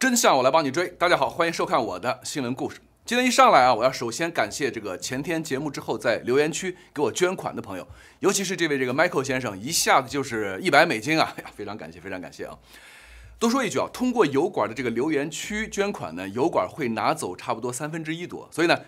真相，我来帮你追。大家好，欢迎收看我的新闻故事。今天一上来啊，我要首先感谢这个前天节目之后在留言区给我捐款的朋友，尤其是这位这个 Michael 先生，一下子就是一百美金啊！非常感谢，非常感谢啊！多说一句啊，通过油管的这个留言区捐款呢，油管会拿走差不多三分之一多，所以呢。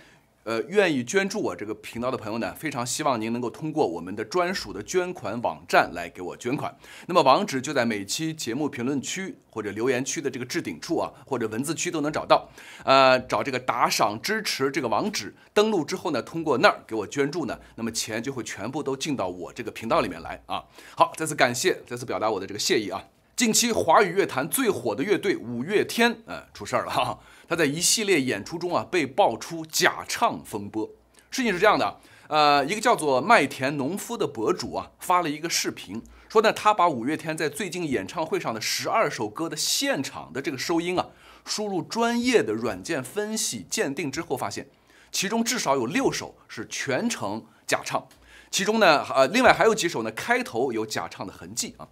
呃，愿意捐助我这个频道的朋友呢，非常希望您能够通过我们的专属的捐款网站来给我捐款。那么网址就在每期节目评论区或者留言区的这个置顶处啊，或者文字区都能找到。呃，找这个打赏支持这个网址，登录之后呢，通过那儿给我捐助呢，那么钱就会全部都进到我这个频道里面来啊。好，再次感谢，再次表达我的这个谢意啊。近期华语乐坛最火的乐队五月天，呃，出事儿了哈。他在一系列演出中啊，被爆出假唱风波。事情是这样的，呃，一个叫做麦田农夫的博主啊，发了一个视频，说呢，他把五月天在最近演唱会上的十二首歌的现场的这个收音啊，输入专业的软件分析鉴定之后，发现其中至少有六首是全程假唱，其中呢，呃，另外还有几首呢，开头有假唱的痕迹啊。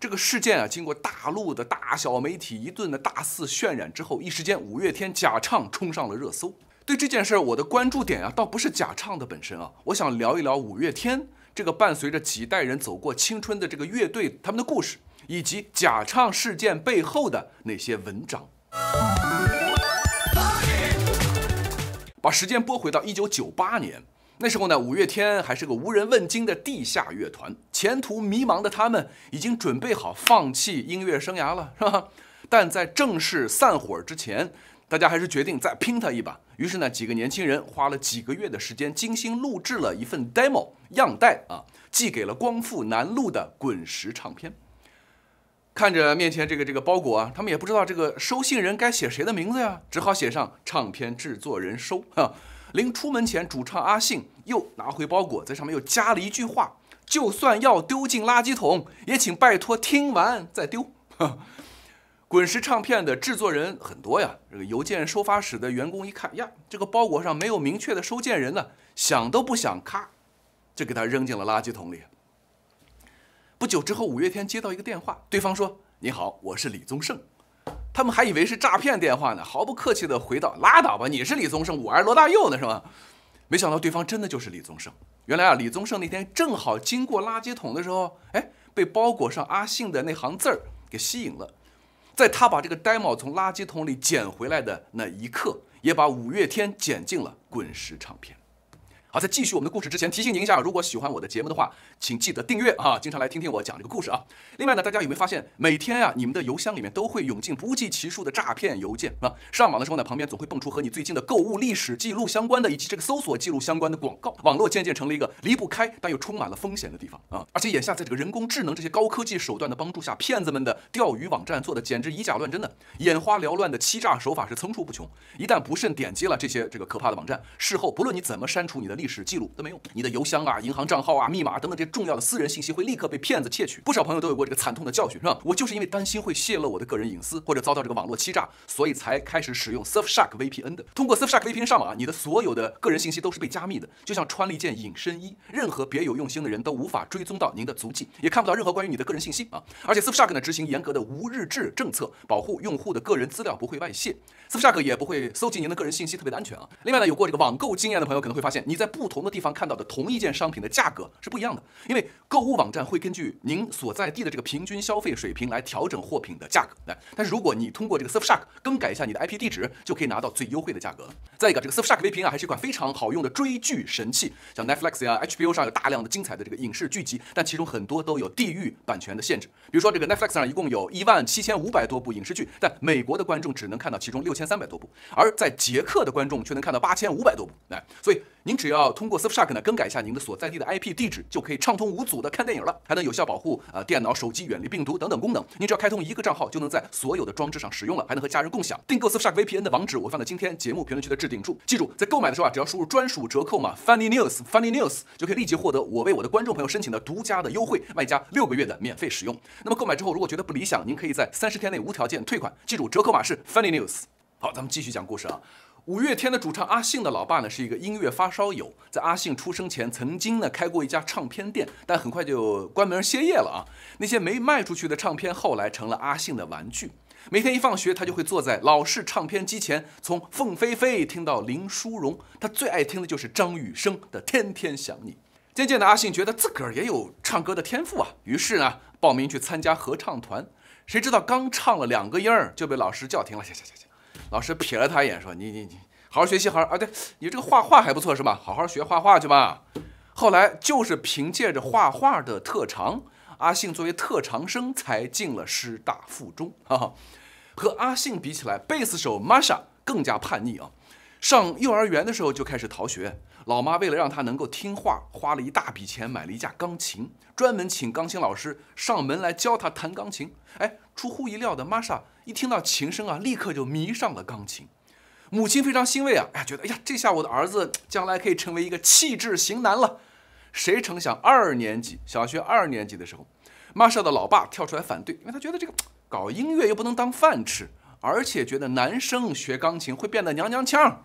这个事件啊，经过大陆的大小媒体一顿的大肆渲染之后，一时间五月天假唱冲上了热搜。对这件事儿，我的关注点啊，倒不是假唱的本身啊，我想聊一聊五月天这个伴随着几代人走过青春的这个乐队，他们的故事，以及假唱事件背后的那些文章。把时间拨回到一九九八年。那时候呢，五月天还是个无人问津的地下乐团，前途迷茫的他们已经准备好放弃音乐生涯了，是吧？但在正式散伙之前，大家还是决定再拼他一把。于是呢，几个年轻人花了几个月的时间，精心录制了一份 demo 样带啊，寄给了光复南路的滚石唱片。看着面前这个这个包裹啊，他们也不知道这个收信人该写谁的名字呀，只好写上唱片制作人收哈。临出门前，主唱阿信又拿回包裹，在上面又加了一句话：“就算要丢进垃圾桶，也请拜托听完再丢。”滚石唱片的制作人很多呀，这个邮件收发室的员工一看，呀，这个包裹上没有明确的收件人呢，想都不想，咔就给他扔进了垃圾桶里。不久之后，五月天接到一个电话，对方说：“你好，我是李宗盛。”他们还以为是诈骗电话呢，毫不客气地回道：“拉倒吧，你是李宗盛，我爱罗大佑呢，是吗？”没想到对方真的就是李宗盛。原来啊，李宗盛那天正好经过垃圾桶的时候，哎，被包裹上阿信的那行字儿给吸引了。在他把这个 demo 从垃圾桶里捡回来的那一刻，也把五月天捡进了滚石唱片。在继续我们的故事之前，提醒您一下：如果喜欢我的节目的话，请记得订阅啊，经常来听听我讲这个故事啊。另外呢，大家有没有发现，每天啊，你们的邮箱里面都会涌进不计其数的诈骗邮件啊？上网的时候呢，旁边总会蹦出和你最近的购物历史记录相关的，以及这个搜索记录相关的广告。网络渐渐成了一个离不开但又充满了风险的地方啊！而且眼下，在这个人工智能这些高科技手段的帮助下，骗子们的钓鱼网站做的简直以假乱真，的，眼花缭乱的欺诈手法是层出不穷。一旦不慎点击了这些这个可怕的网站，事后不论你怎么删除你的历，史记录都没用，你的邮箱啊、银行账号啊、密码等等这些重要的私人信息会立刻被骗子窃取。不少朋友都有过这个惨痛的教训，是吧？我就是因为担心会泄露我的个人隐私或者遭到这个网络欺诈，所以才开始使用 Surfshark VPN 的。通过 Surfshark VPN 上网，啊，你的所有的个人信息都是被加密的，就像穿了一件隐身衣，任何别有用心的人都无法追踪到您的足迹，也看不到任何关于你的个人信息啊。而且 Surfshark 呢，执行严格的无日志政策，保护用户的个人资料不会外泄。Surfshark 也不会搜集您的个人信息，特别的安全啊。另外呢，有过这个网购经验的朋友可能会发现，你在不同的地方看到的同一件商品的价格是不一样的，因为购物网站会根据您所在地的这个平均消费水平来调整货品的价格。来，但是如果你通过这个 Surfshark 更改一下你的 IP 地址，就可以拿到最优惠的价格。了。再一个，这个 Surfshark VPN 啊，还是一款非常好用的追剧神器，像 Netflix 啊、HBO 上有大量的精彩的这个影视剧集，但其中很多都有地域版权的限制。比如说这个 Netflix 上一共有一万七千五百多部影视剧，但美国的观众只能看到其中六。千三百多部，而在捷克的观众却能看到八千五百多部。哎，所以您只要通过 Surfshark 呢更改一下您的所在地的 IP 地址，就可以畅通无阻的看电影了，还能有效保护呃电脑、手机远离病毒等等功能。您只要开通一个账号，就能在所有的装置上使用了，还能和家人共享。订购 Surfshark VPN 的网址我放在今天节目评论区的置顶处。记住，在购买的时候啊，只要输入专属折扣码 Funny News Funny News，就可以立即获得我为我的观众朋友申请的独家的优惠，外加六个月的免费使用。那么购买之后，如果觉得不理想，您可以在三十天内无条件退款。记住，折扣码是 Funny News。好，咱们继续讲故事啊。五月天的主唱阿信的老爸呢，是一个音乐发烧友，在阿信出生前，曾经呢开过一家唱片店，但很快就关门歇业了啊。那些没卖出去的唱片，后来成了阿信的玩具。每天一放学，他就会坐在老式唱片机前，从凤飞飞听到林淑荣，他最爱听的就是张雨生的《天天想你》。渐渐的，阿信觉得自个儿也有唱歌的天赋啊，于是呢报名去参加合唱团。谁知道刚唱了两个音儿，就被老师叫停了，行行行行。老师瞥了他一眼，说：“你你你，好好学习，好好啊，对，你这个画画还不错是吧？好好学画画去吧。”后来就是凭借着画画的特长，阿信作为特长生才进了师大附中。哈哈，和阿信比起来，贝斯手玛莎更加叛逆啊！上幼儿园的时候就开始逃学，老妈为了让他能够听话，花了一大笔钱买了一架钢琴，专门请钢琴老师上门来教他弹钢琴。哎，出乎意料的，玛莎。一听到琴声啊，立刻就迷上了钢琴。母亲非常欣慰啊，哎，觉得哎呀，这下我的儿子将来可以成为一个气质型男了。谁成想二年级小学二年级的时候，玛莎的老爸跳出来反对，因为他觉得这个搞音乐又不能当饭吃，而且觉得男生学钢琴会变得娘娘腔。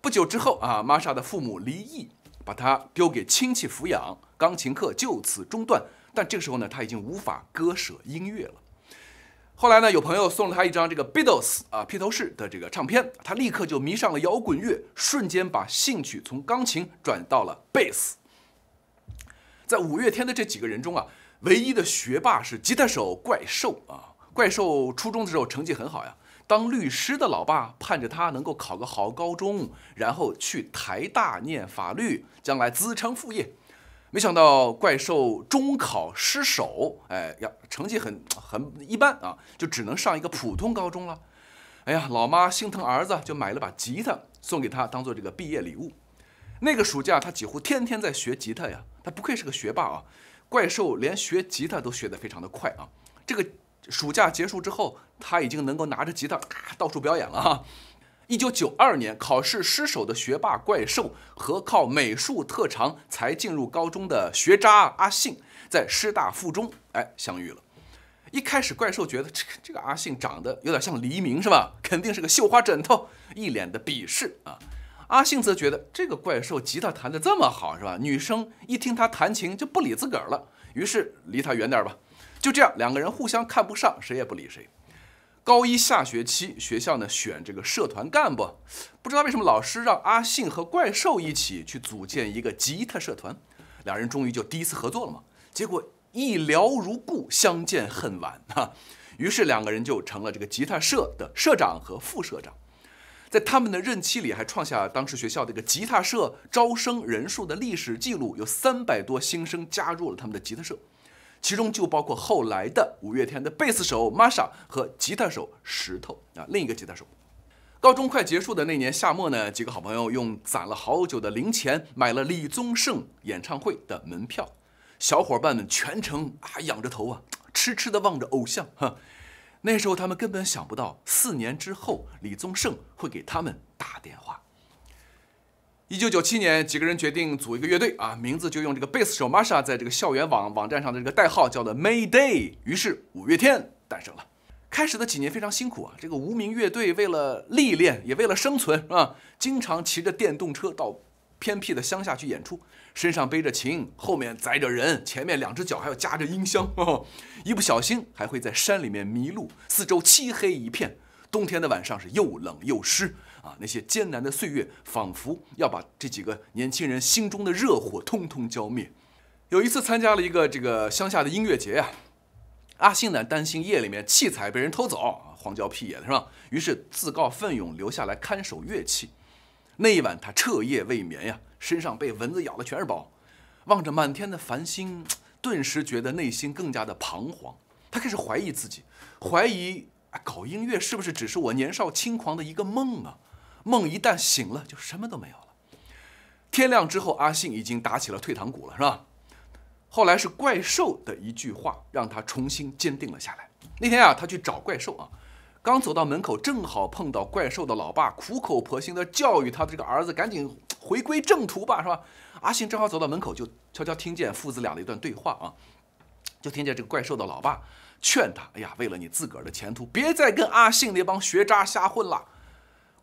不久之后啊，玛莎的父母离异，把她丢给亲戚抚养，钢琴课就此中断。但这个时候呢，他已经无法割舍音乐了。后来呢，有朋友送了他一张这个 Beatles 啊披头士的这个唱片，他立刻就迷上了摇滚乐，瞬间把兴趣从钢琴转到了 bass。在五月天的这几个人中啊，唯一的学霸是吉他手怪兽啊。怪兽初中的时候成绩很好呀，当律师的老爸盼着他能够考个好高中，然后去台大念法律，将来子承父业。没想到怪兽中考失手，哎呀，成绩很很一般啊，就只能上一个普通高中了。哎呀，老妈心疼儿子，就买了把吉他送给他，当做这个毕业礼物。那个暑假，他几乎天天在学吉他呀。他不愧是个学霸啊，怪兽连学吉他都学得非常的快啊。这个暑假结束之后，他已经能够拿着吉他到处表演了哈。一九九二年，考试失手的学霸怪兽和靠美术特长才进入高中的学渣阿信，在师大附中哎相遇了。一开始，怪兽觉得这这个阿信长得有点像黎明是吧？肯定是个绣花枕头，一脸的鄙视啊。阿信则觉得这个怪兽吉他弹得这么好是吧？女生一听他弹琴就不理自个儿了，于是离他远点吧。就这样，两个人互相看不上，谁也不理谁。高一下学期，学校呢选这个社团干部，不知道为什么老师让阿信和怪兽一起去组建一个吉他社团，两人终于就第一次合作了嘛，结果一聊如故，相见恨晚啊，于是两个人就成了这个吉他社的社长和副社长，在他们的任期里还创下当时学校这个吉他社招生人数的历史记录，有三百多新生加入了他们的吉他社。其中就包括后来的五月天的贝斯手 Masa 和吉他手石头啊，另一个吉他手。高中快结束的那年夏末呢，几个好朋友用攒了好久的零钱买了李宗盛演唱会的门票，小伙伴们全程还仰着头啊，痴痴的望着偶像。哈，那时候他们根本想不到，四年之后李宗盛会给他们打电话。一九九七年，几个人决定组一个乐队啊，名字就用这个贝斯手玛莎在这个校园网网站上的这个代号，叫做 Mayday。于是五月天诞生了。开始的几年非常辛苦啊，这个无名乐队为了历练，也为了生存，是吧？经常骑着电动车到偏僻的乡下去演出，身上背着琴，后面载着人，前面两只脚还要夹着音箱，一不小心还会在山里面迷路，四周漆黑一片。冬天的晚上是又冷又湿啊！那些艰难的岁月仿佛要把这几个年轻人心中的热火通通浇灭。有一次参加了一个这个乡下的音乐节呀，阿信呢担心夜里面器材被人偷走，荒郊僻野的是吧？于是自告奋勇留下来看守乐器。那一晚他彻夜未眠呀，身上被蚊子咬的全是包，望着满天的繁星，顿时觉得内心更加的彷徨。他开始怀疑自己，怀疑。搞音乐是不是只是我年少轻狂的一个梦啊？梦一旦醒了，就什么都没有了。天亮之后，阿信已经打起了退堂鼓了，是吧？后来是怪兽的一句话，让他重新坚定了下来。那天啊，他去找怪兽啊，刚走到门口，正好碰到怪兽的老爸苦口婆心的教育他的这个儿子，赶紧回归正途吧，是吧？阿信正好走到门口，就悄悄听见父子俩的一段对话啊，就听见这个怪兽的老爸。劝他，哎呀，为了你自个儿的前途，别再跟阿信那帮学渣瞎混了。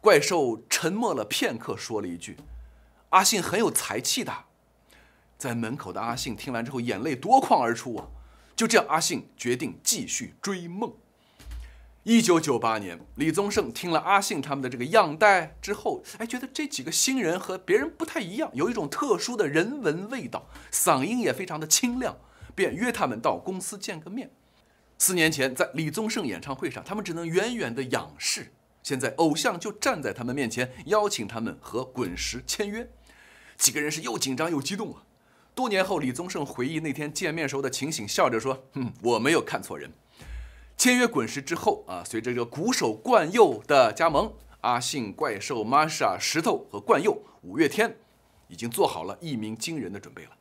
怪兽沉默了片刻，说了一句：“阿信很有才气的。”在门口的阿信听完之后，眼泪夺眶而出啊！就这样，阿信决定继续追梦。一九九八年，李宗盛听了阿信他们的这个样带之后，哎，觉得这几个新人和别人不太一样，有一种特殊的人文味道，嗓音也非常的清亮，便约他们到公司见个面。四年前，在李宗盛演唱会上，他们只能远远的仰视。现在，偶像就站在他们面前，邀请他们和滚石签约。几个人是又紧张又激动啊！多年后，李宗盛回忆那天见面时候的情形，笑着说：“哼，我没有看错人。”签约滚石之后啊，随着这鼓手冠佑的加盟，阿信、怪兽、玛莎、石头和冠佑，五月天已经做好了一鸣惊人的准备了。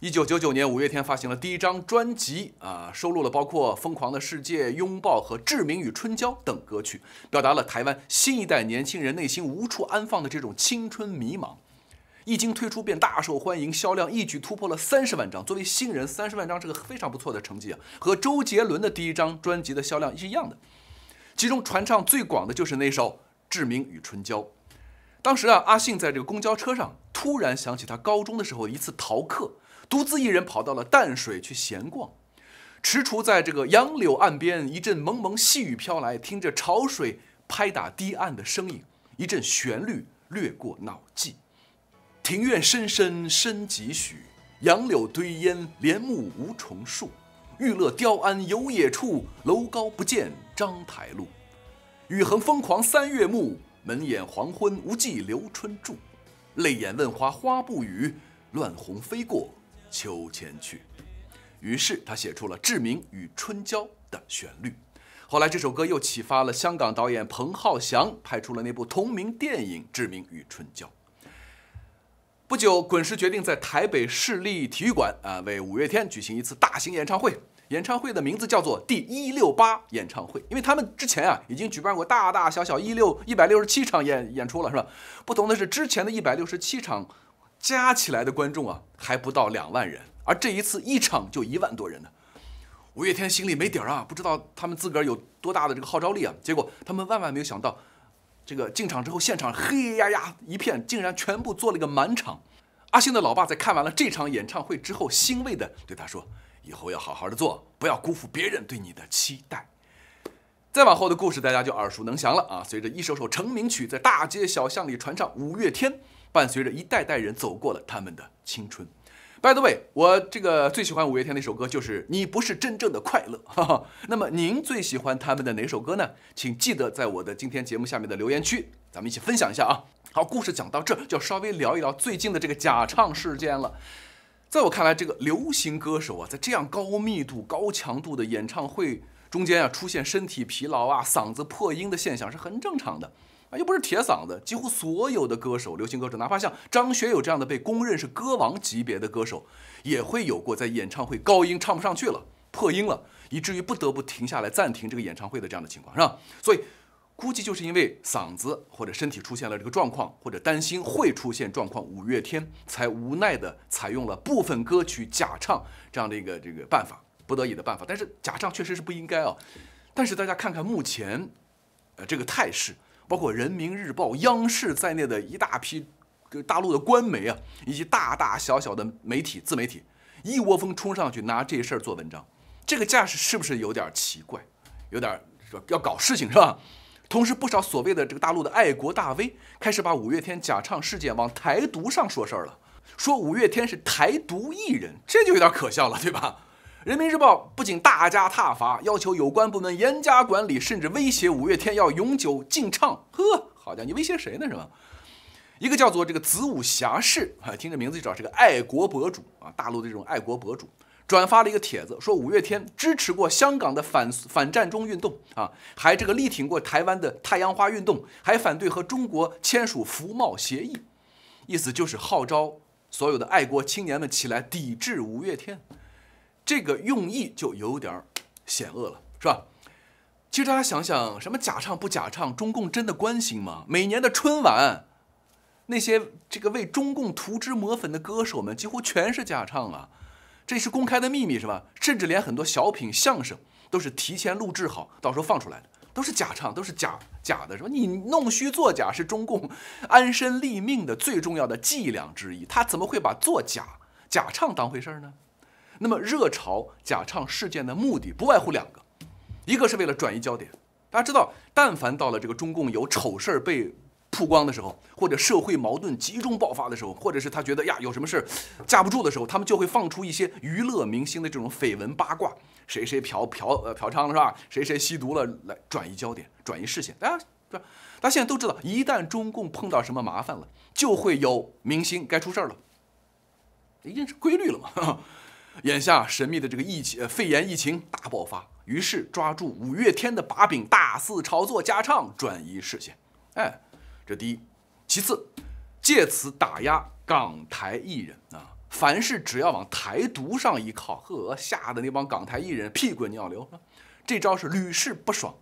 一九九九年，五月天发行了第一张专辑啊，收录了包括《疯狂的世界》《拥抱》和《志明与春娇》等歌曲，表达了台湾新一代年轻人内心无处安放的这种青春迷茫。一经推出便大受欢迎，销量一举突破了三十万张。作为新人，三十万张是个非常不错的成绩啊，和周杰伦的第一张专辑的销量是一样的。其中传唱最广的就是那首《志明与春娇》。当时啊，阿信在这个公交车上突然想起他高中的时候一次逃课。独自一人跑到了淡水去闲逛，踟蹰在这个杨柳岸边，一阵蒙蒙细雨飘来，听着潮水拍打堤岸的声音，一阵旋律掠过脑际。庭院深深深几许？杨柳堆烟，帘幕无重数。玉勒雕鞍游冶处，楼高不见章台路。雨横风狂三月暮，门掩黄昏，无计留春住。泪眼问花花不语，乱红飞过。秋千曲，于是他写出了《志明与春娇》的旋律。后来这首歌又启发了香港导演彭浩翔，拍出了那部同名电影《志明与春娇》。不久，滚石决定在台北市立体育馆啊，为五月天举行一次大型演唱会。演唱会的名字叫做“第一六八演唱会”，因为他们之前啊已经举办过大大小小一六一百六十七场演演出了，是吧？不同的是，之前的一百六十七场。加起来的观众啊，还不到两万人，而这一次一场就一万多人呢。五月天心里没底儿啊，不知道他们自个儿有多大的这个号召力啊。结果他们万万没有想到，这个进场之后，现场黑压压一片，竟然全部做了一个满场。阿信的老爸在看完了这场演唱会之后，欣慰的对他说：“以后要好好的做，不要辜负别人对你的期待。”再往后的故事大家就耳熟能详了啊。随着一首首成名曲在大街小巷里传唱，五月天。伴随着一代代人走过了他们的青春。By the way，我这个最喜欢五月天的一首歌就是《你不是真正的快乐》。那么您最喜欢他们的哪首歌呢？请记得在我的今天节目下面的留言区，咱们一起分享一下啊。好，故事讲到这，就要稍微聊一聊最近的这个假唱事件了。在我看来，这个流行歌手啊，在这样高密度、高强度的演唱会中间啊，出现身体疲劳啊、嗓子破音的现象是很正常的。啊，又不是铁嗓子，几乎所有的歌手，流行歌手，哪怕像张学友这样的被公认是歌王级别的歌手，也会有过在演唱会高音唱不上去了，破音了，以至于不得不停下来暂停这个演唱会的这样的情况，是吧？所以估计就是因为嗓子或者身体出现了这个状况，或者担心会出现状况，五月天才无奈的采用了部分歌曲假唱这样的一个这个办法，不得已的办法。但是假唱确实是不应该啊。但是大家看看目前，呃，这个态势。包括人民日报、央视在内的一大批大陆的官媒啊，以及大大小小的媒体、自媒体，一窝蜂冲上去拿这事儿做文章，这个架势是不是有点奇怪？有点要搞事情是吧？同时，不少所谓的这个大陆的爱国大 V 开始把五月天假唱事件往台独上说事儿了，说五月天是台独艺人，这就有点可笑了，对吧？人民日报不仅大加挞伐，要求有关部门严加管理，甚至威胁五月天要永久禁唱。呵，好家伙，你威胁谁呢？是吧？一个叫做这个子午侠士啊，听这名字就知道是个爱国博主啊，大陆的这种爱国博主转发了一个帖子，说五月天支持过香港的反反战中运动啊，还这个力挺过台湾的太阳花运动，还反对和中国签署服贸协议，意思就是号召所有的爱国青年们起来抵制五月天。这个用意就有点险恶了，是吧？其实大家想想，什么假唱不假唱？中共真的关心吗？每年的春晚，那些这个为中共涂脂抹粉的歌手们，几乎全是假唱啊，这是公开的秘密，是吧？甚至连很多小品、相声都是提前录制好，到时候放出来的，都是假唱，都是假假的，是吧？你弄虚作假是中共安身立命的最重要的伎俩之一，他怎么会把做假假唱当回事儿呢？那么，热潮假唱事件的目的不外乎两个，一个是为了转移焦点。大家知道，但凡到了这个中共有丑事儿被曝光的时候，或者社会矛盾集中爆发的时候，或者是他觉得呀有什么事儿架不住的时候，他们就会放出一些娱乐明星的这种绯闻八卦，谁谁嫖嫖呃嫖娼了是吧？谁谁吸毒了，来转移焦点，转移视线。大家，吧？大家现在都知道，一旦中共碰到什么麻烦了，就会有明星该出事儿了，已经是规律了嘛。眼下神秘的这个疫情呃肺炎疫情大爆发，于是抓住五月天的把柄，大肆炒作加唱，转移视线。哎，这第一；其次，借此打压港台艺人啊，凡是只要往台独上一靠，吓得那帮港台艺人屁滚尿流。这招是屡试不爽。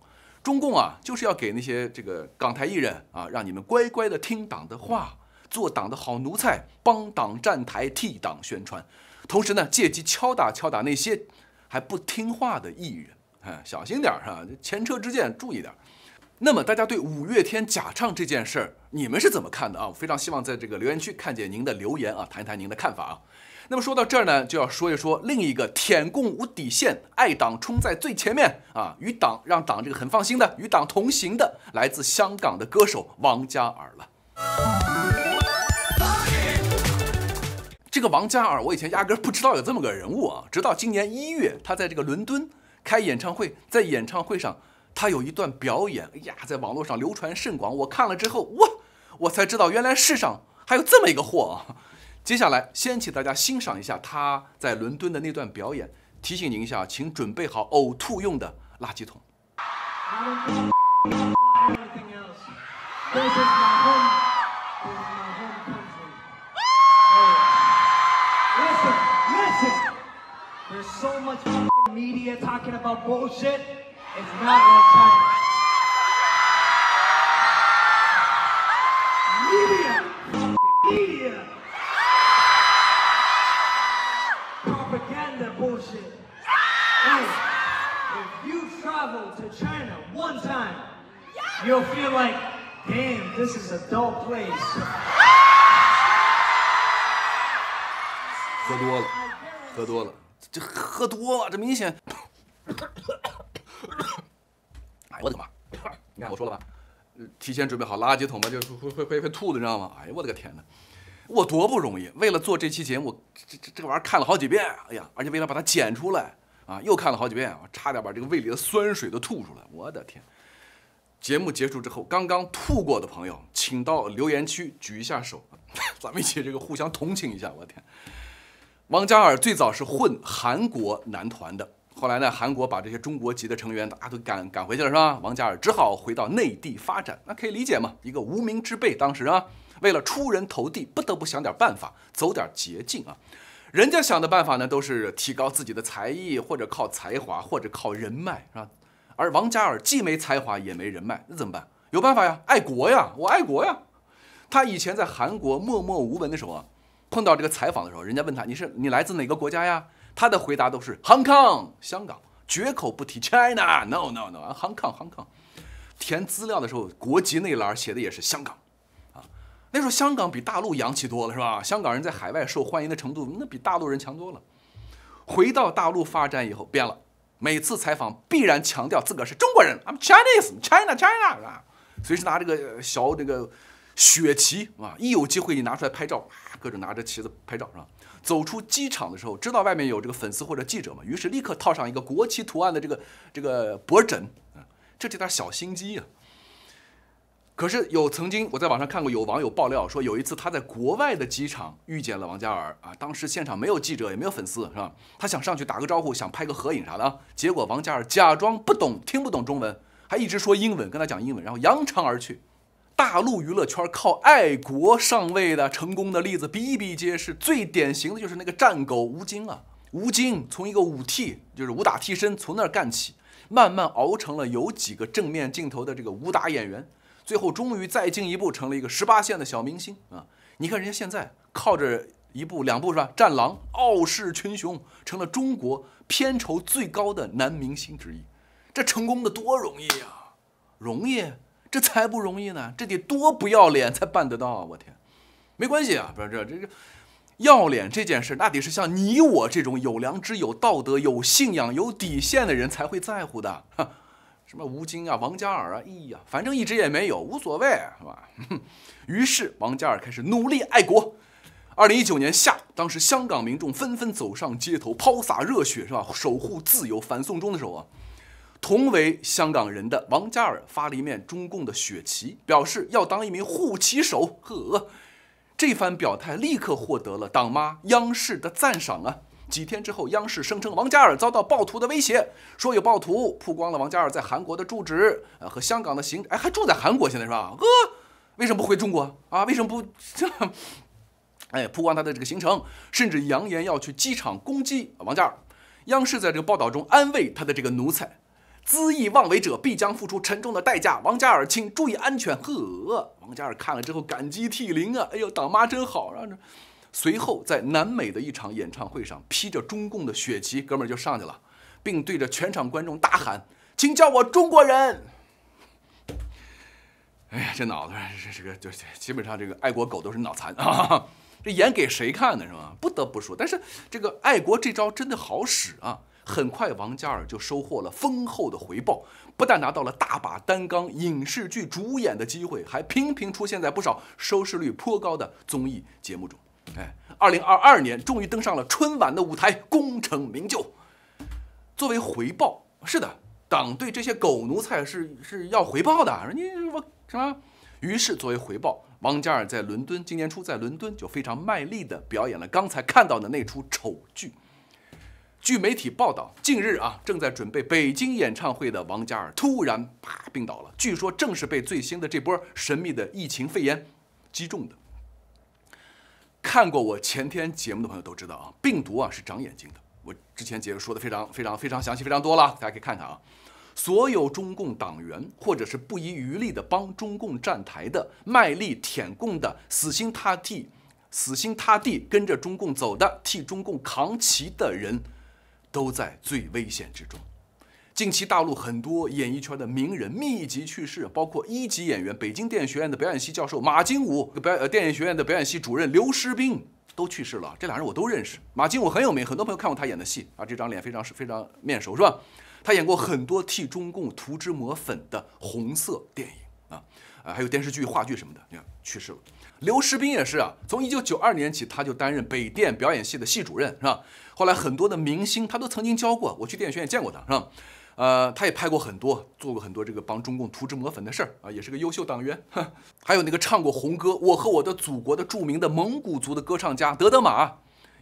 中共啊，就是要给那些这个港台艺人啊，让你们乖乖的听党的话，做党的好奴才，帮党站台，替党宣传。同时呢，借机敲打敲打那些还不听话的艺人，哎，小心点儿哈，前车之鉴，注意点儿。那么大家对五月天假唱这件事儿，你们是怎么看的啊？我非常希望在这个留言区看见您的留言啊，谈一谈您的看法啊。那么说到这儿呢，就要说一说另一个舔共无底线、爱党冲在最前面啊，与党让党这个很放心的、与党同行的来自香港的歌手王嘉尔了。这个王嘉尔，我以前压根儿不知道有这么个人物啊！直到今年一月，他在这个伦敦开演唱会，在演唱会上他有一段表演，哎呀，在网络上流传甚广。我看了之后，哇，我才知道原来世上还有这么一个货啊！接下来，先请大家欣赏一下他在伦敦的那段表演。提醒您一下，请准备好呕吐用的垃圾桶。so much media talking about bullshit. It's not like China. Media, media, propaganda bullshit. if you travel to China one time, you'll feel like, damn, this is a dull place. خد والله خد والله 喝多了，这明显！哎，我的妈！你看，我说了吧，提前准备好垃圾桶吧，就会会会会吐的，你知道吗？哎呀，我的个天哪！我多不容易，为了做这期节目，这这这个玩意儿看了好几遍。哎呀，而且为了把它剪出来啊，又看了好几遍，我差点把这个胃里的酸水都吐出来。我的天！节目结束之后，刚刚吐过的朋友，请到留言区举一下手，咱们一起这个互相同情一下。我天！王嘉尔最早是混韩国男团的，后来呢，韩国把这些中国籍的成员啊都赶赶回去了，是吧？王嘉尔只好回到内地发展，那可以理解嘛？一个无名之辈，当时啊，为了出人头地，不得不想点办法，走点捷径啊。人家想的办法呢，都是提高自己的才艺，或者靠才华，或者靠人脉，是吧？而王嘉尔既没才华也没人脉，那怎么办？有办法呀，爱国呀，我爱国呀。他以前在韩国默默无闻的时候啊。碰到这个采访的时候，人家问他：“你是你来自哪个国家呀？”他的回答都是 “Hong Kong，香港”，绝口不提 “China”。No，No，No，啊，Kong。填资料的时候，国籍那栏写的也是香港。啊，那时候香港比大陆洋气多了，是吧？香港人在海外受欢迎的程度，那比大陆人强多了。回到大陆发展以后变了，每次采访必然强调自个儿是中国人：“I'm Chinese，China，China。”随时拿这个小这个。雪旗啊，一有机会你拿出来拍照啊，各种拿着旗子拍照是吧？走出机场的时候，知道外面有这个粉丝或者记者嘛，于是立刻套上一个国旗图案的这个这个脖枕，啊，这有点小心机啊。可是有曾经我在网上看过有网友爆料说，有一次他在国外的机场遇见了王嘉尔啊，当时现场没有记者也没有粉丝是吧？他想上去打个招呼，想拍个合影啥的，结果王嘉尔假装不懂听不懂中文，还一直说英文跟他讲英文，然后扬长而去。大陆娱乐圈靠爱国上位的成功的例子比比皆是，最典型的就是那个战狗吴京啊。吴京从一个武替，就是武打替身，从那儿干起，慢慢熬成了有几个正面镜头的这个武打演员，最后终于再进一步成了一个十八线的小明星啊！你看人家现在靠着一部两部是吧，《战狼》《傲视群雄》，成了中国片酬最高的男明星之一，这成功的多容易啊！容易。这才不容易呢，这得多不要脸才办得到啊！我天，没关系啊，不是这这这，要脸这件事，那得是像你我这种有良知、有道德、有信仰、有底线的人才会在乎的。什么吴京啊、王嘉尔啊，咿呀，反正一直也没有，无所谓，是吧？于是王嘉尔开始努力爱国。二零一九年夏，当时香港民众纷纷走上街头，抛洒热血，是吧？守护自由，反送中的时候啊。同为香港人的王嘉尔发了一面中共的血旗，表示要当一名护旗手。呵，这番表态立刻获得了党妈央视的赞赏啊！几天之后，央视声称王嘉尔遭到暴徒的威胁，说有暴徒曝光了王嘉尔在韩国的住址和香港的行，哎，还住在韩国现在是吧？呃，为什么不回中国啊？为什么不这？哎，曝光他的这个行程，甚至扬言要去机场攻击王嘉尔。央视在这个报道中安慰他的这个奴才。恣意妄为者必将付出沉重的代价。王嘉尔请注意安全！呵，王嘉尔看了之后感激涕零啊！哎呦，党妈真好啊！随后，在南美的一场演唱会上，披着中共的血旗，哥们就上去了，并对着全场观众大喊：“请叫我中国人！”哎呀，这脑子，这这个就基本上这个爱国狗都是脑残啊！这演给谁看呢？是吗？不得不说，但是这个爱国这招真的好使啊！很快，王嘉尔就收获了丰厚的回报，不但拿到了大把单纲影视剧主演的机会，还频频出现在不少收视率颇高的综艺节目中。哎，二零二二年终于登上了春晚的舞台，功成名就。作为回报，是的，党对这些狗奴才是是要回报的，你家我什么？于是，作为回报，王嘉尔在伦敦今年初在伦敦就非常卖力地表演了刚才看到的那出丑剧。据媒体报道，近日啊，正在准备北京演唱会的王嘉尔突然啪病倒了。据说正是被最新的这波神秘的疫情肺炎击中的。看过我前天节目的朋友都知道啊，病毒啊是长眼睛的。我之前节目说的非常非常非常详细，非常多了，大家可以看看啊。所有中共党员，或者是不遗余力的帮中共站台的、卖力舔共的、死心塌地、死心塌地跟着中共走的、替中共扛旗的人。都在最危险之中。近期大陆很多演艺圈的名人密集去世，包括一级演员、北京电影学院的表演系教授马金武、表呃电影学院的表演系主任刘诗斌都去世了。这俩人我都认识，马金武很有名，很多朋友看过他演的戏啊，这张脸非常是非常面熟是吧？他演过很多替中共涂脂抹粉的红色电影啊。还有电视剧、话剧什么的，你看去世了。刘世斌也是啊，从一九九二年起，他就担任北电表演系的系主任，是吧？后来很多的明星他都曾经教过，我去电影学院见过他，是吧？呃，他也拍过很多，做过很多这个帮中共涂脂抹粉的事儿啊，也是个优秀党员。还有那个唱过《红歌》《我和我的祖国》的著名的蒙古族的歌唱家德德玛，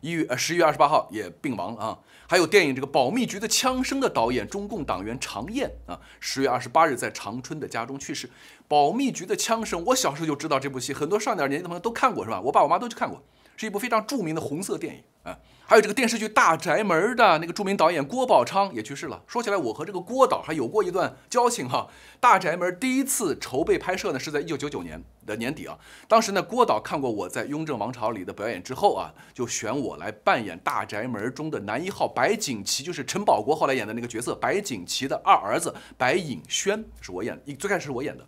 一月十一月二十八号也病亡了啊。还有电影《这个保密局的枪声》的导演，中共党员常艳啊，十月二十八日在长春的家中去世。保密局的枪声，我小时候就知道这部戏，很多上点年纪的朋友都看过，是吧？我爸我妈都去看过，是一部非常著名的红色电影啊。还有这个电视剧《大宅门》的那个著名导演郭宝昌也去世了。说起来，我和这个郭导还有过一段交情哈。《大宅门》第一次筹备拍摄呢，是在一九九九年的年底啊。当时呢，郭导看过我在《雍正王朝》里的表演之后啊，就选我来扮演《大宅门》中的男一号白景琦，就是陈宝国后来演的那个角色白景琦的二儿子白颖轩，是我演的。一最开始是我演的。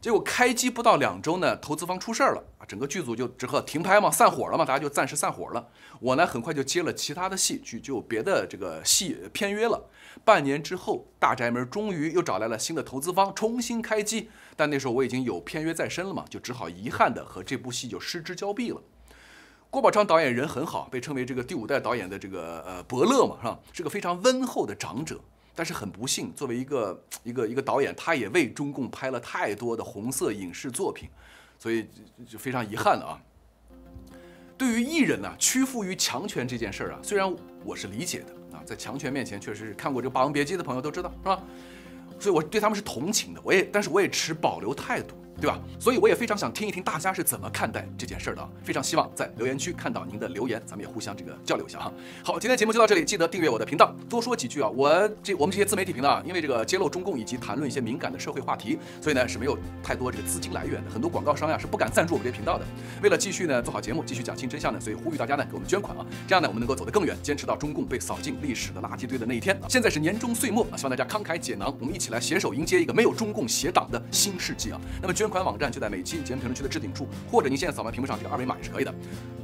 结果开机不到两周呢，投资方出事儿了啊，整个剧组就只好停拍嘛，散伙了嘛，大家就暂时散伙了。我呢，很快就接了其他的戏，去就别的这个戏片约了。半年之后，大宅门终于又找来了新的投资方，重新开机。但那时候我已经有片约在身了嘛，就只好遗憾的和这部戏就失之交臂了。郭宝昌导演人很好，被称为这个第五代导演的这个呃伯乐嘛，是吧？是个非常温厚的长者。但是很不幸，作为一个一个一个导演，他也为中共拍了太多的红色影视作品，所以就非常遗憾了啊。对于艺人呢，屈服于强权这件事啊，虽然我是理解的啊，在强权面前，确实是看过《这霸王别姬》的朋友都知道，是吧？所以我对他们是同情的，我也，但是我也持保留态度。对吧？所以我也非常想听一听大家是怎么看待这件事儿的，非常希望在留言区看到您的留言，咱们也互相这个交流一下哈。好，今天节目就到这里，记得订阅我的频道。多说几句啊，我这我们这些自媒体频道啊，因为这个揭露中共以及谈论一些敏感的社会话题，所以呢是没有太多这个资金来源的，很多广告商呀是不敢赞助我们这些频道的。为了继续呢做好节目，继续讲清真相呢，所以呼吁大家呢给我们捐款啊，这样呢我们能够走得更远，坚持到中共被扫进历史的垃圾堆的那一天。现在是年终岁末啊，希望大家慷慨解囊，我们一起来携手迎接一个没有中共邪党的新世纪啊。那么捐。这款网站就在每期节目评论区的置顶处，或者您现在扫描屏幕上这个二维码也是可以的。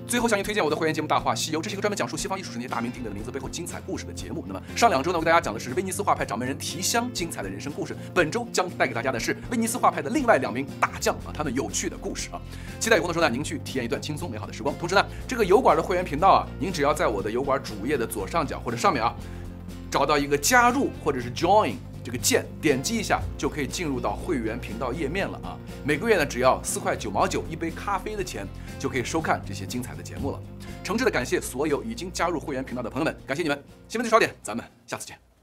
最后向您推荐我的会员节目《大话西游》，这是一个专门讲述西方艺术史界大名鼎鼎的名字背后精彩故事的节目。那么上两周呢，我给大家讲的是威尼斯画派掌门人提香精彩的人生故事。本周将带给大家的是威尼斯画派的另外两名大将啊，他们有趣的故事啊。期待空的时候呢，您去体验一段轻松美好的时光。同时呢，这个油管的会员频道啊，您只要在我的油管主页的左上角或者上面啊，找到一个加入或者是 Join。这个键点击一下就可以进入到会员频道页面了啊！每个月呢只要四块九毛九一杯咖啡的钱，就可以收看这些精彩的节目了。诚挚的感谢所有已经加入会员频道的朋友们，感谢你们！新闻最焦点，咱们下次见。